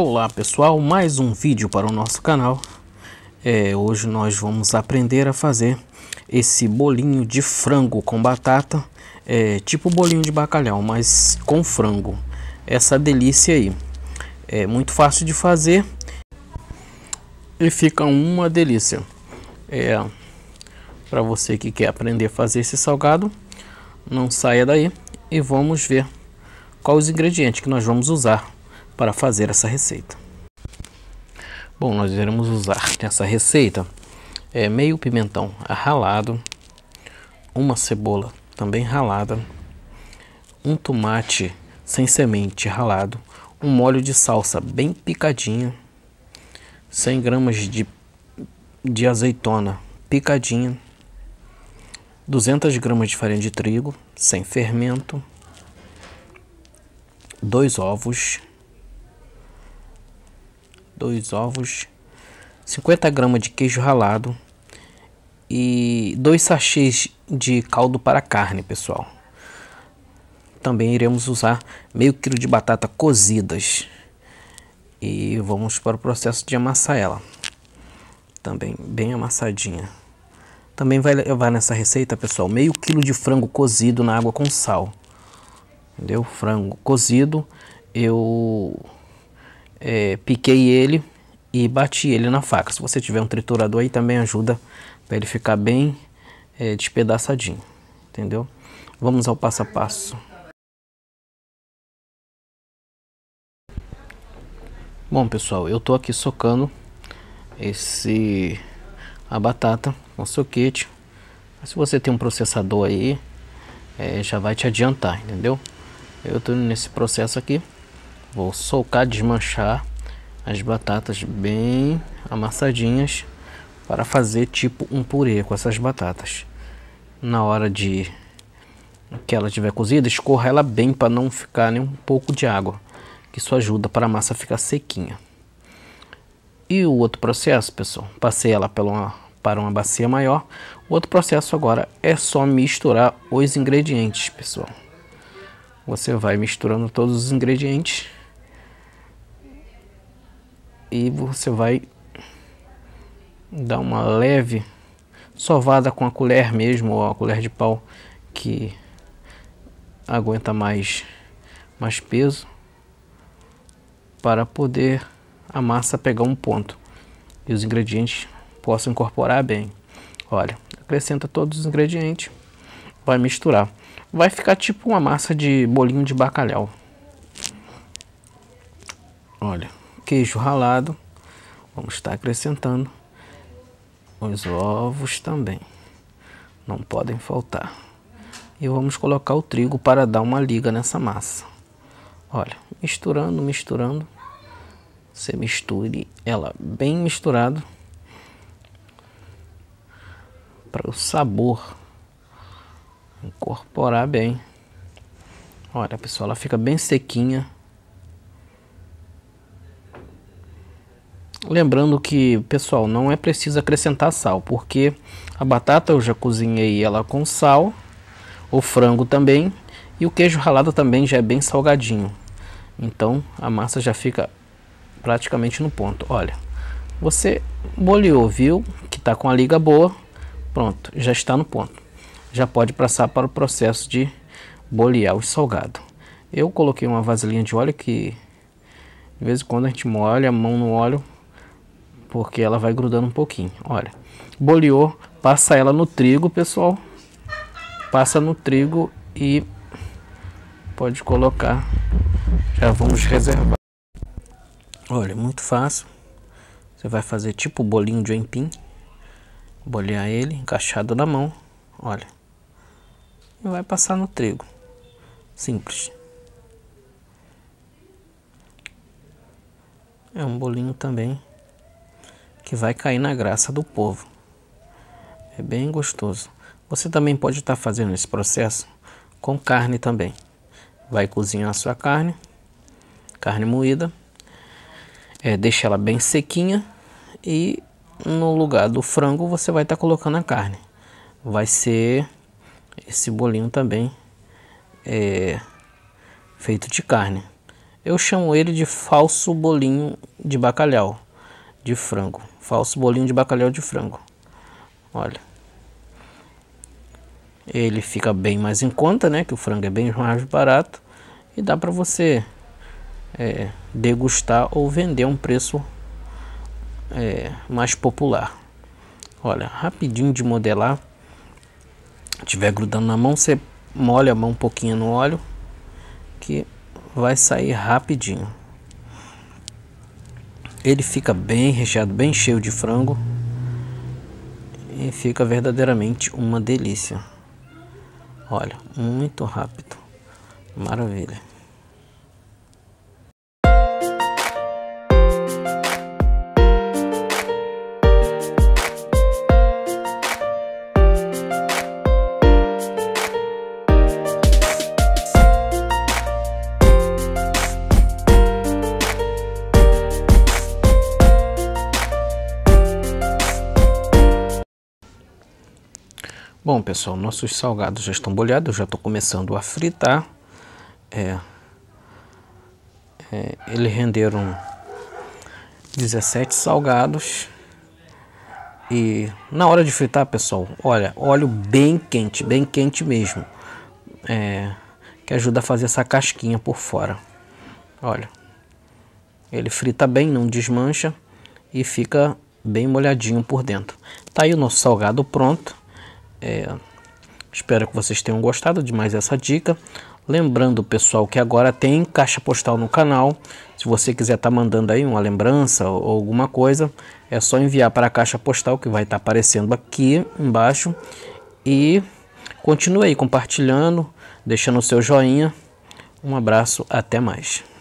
Olá pessoal, mais um vídeo para o nosso canal. É, hoje nós vamos aprender a fazer esse bolinho de frango com batata, é, tipo bolinho de bacalhau, mas com frango. Essa delícia aí. É muito fácil de fazer e fica uma delícia. É, para você que quer aprender a fazer esse salgado, não saia daí e vamos ver quais os ingredientes que nós vamos usar para fazer essa receita. Bom, nós iremos usar nessa receita é, meio pimentão ralado, uma cebola também ralada, um tomate sem semente ralado, um molho de salsa bem picadinho, 100 gramas de, de azeitona picadinha, 200 gramas de farinha de trigo sem fermento, dois ovos, dois ovos, 50 gramas de queijo ralado e dois sachês de caldo para carne, pessoal. Também iremos usar meio quilo de batata cozidas e vamos para o processo de amassar ela. Também bem amassadinha. Também vai levar nessa receita, pessoal, meio quilo de frango cozido na água com sal. Entendeu? Frango cozido, eu é, piquei ele e bati ele na faca. Se você tiver um triturador aí também ajuda para ele ficar bem é, despedaçadinho, entendeu? Vamos ao passo a passo. Bom pessoal, eu tô aqui socando esse a batata com soquete. Se você tem um processador aí, é, já vai te adiantar, entendeu? Eu tô nesse processo aqui. Vou socar, desmanchar as batatas bem amassadinhas para fazer tipo um purê com essas batatas. Na hora de que ela estiver cozida, escorra ela bem para não ficar nem um pouco de água, que isso ajuda para a massa ficar sequinha. E o outro processo, pessoal, passei ela uma, para uma bacia maior. O outro processo agora é só misturar os ingredientes, pessoal. Você vai misturando todos os ingredientes e você vai dar uma leve sovada com a colher mesmo, ou a colher de pau que aguenta mais, mais peso para poder a massa pegar um ponto e os ingredientes possam incorporar bem. Olha, acrescenta todos os ingredientes, vai misturar. Vai ficar tipo uma massa de bolinho de bacalhau. Olha queijo ralado. Vamos estar acrescentando os ovos também. Não podem faltar. E vamos colocar o trigo para dar uma liga nessa massa. Olha, misturando, misturando. Você misture ela bem misturado. Para o sabor incorporar bem. Olha, pessoal, ela fica bem sequinha. Lembrando que, pessoal, não é preciso acrescentar sal, porque a batata eu já cozinhei ela com sal, o frango também, e o queijo ralado também já é bem salgadinho. Então a massa já fica praticamente no ponto. Olha, você boleou, viu que está com a liga boa, pronto, já está no ponto. Já pode passar para o processo de bolear o salgado. Eu coloquei uma vasilhinha de óleo que de vez em quando a gente molha a mão no óleo porque ela vai grudando um pouquinho. Olha, boleou, passa ela no trigo, pessoal. Passa no trigo e pode colocar. Já vamos reservar. Olha, muito fácil. Você vai fazer tipo bolinho de empim. Bolear ele, encaixado na mão. Olha. E vai passar no trigo. Simples. É um bolinho também que vai cair na graça do povo. É bem gostoso. Você também pode estar tá fazendo esse processo com carne também. Vai cozinhar a sua carne, carne moída, é, deixa ela bem sequinha e no lugar do frango você vai estar tá colocando a carne. Vai ser esse bolinho também é, feito de carne. Eu chamo ele de falso bolinho de bacalhau de frango. Falso bolinho de bacalhau de frango. Olha. Ele fica bem mais em conta, né? Que o frango é bem mais barato. E dá para você é, degustar ou vender a um preço é, mais popular. Olha, rapidinho de modelar. Se tiver grudando na mão, você molha a mão um pouquinho no óleo. Que vai sair rapidinho. Ele fica bem recheado, bem cheio de frango. E fica verdadeiramente uma delícia. Olha, muito rápido. Maravilha. Bom, pessoal, nossos salgados já estão bolhados, já estou começando a fritar. É, é, eles renderam 17 salgados. E na hora de fritar, pessoal, olha, óleo bem quente, bem quente mesmo. É, que ajuda a fazer essa casquinha por fora. Olha, ele frita bem, não desmancha e fica bem molhadinho por dentro. Tá aí o nosso salgado pronto. É, espero que vocês tenham gostado de mais essa dica. Lembrando, pessoal, que agora tem caixa postal no canal. Se você quiser estar tá mandando aí uma lembrança ou alguma coisa, é só enviar para a caixa postal que vai estar tá aparecendo aqui embaixo. E continue aí compartilhando, deixando o seu joinha. Um abraço, até mais.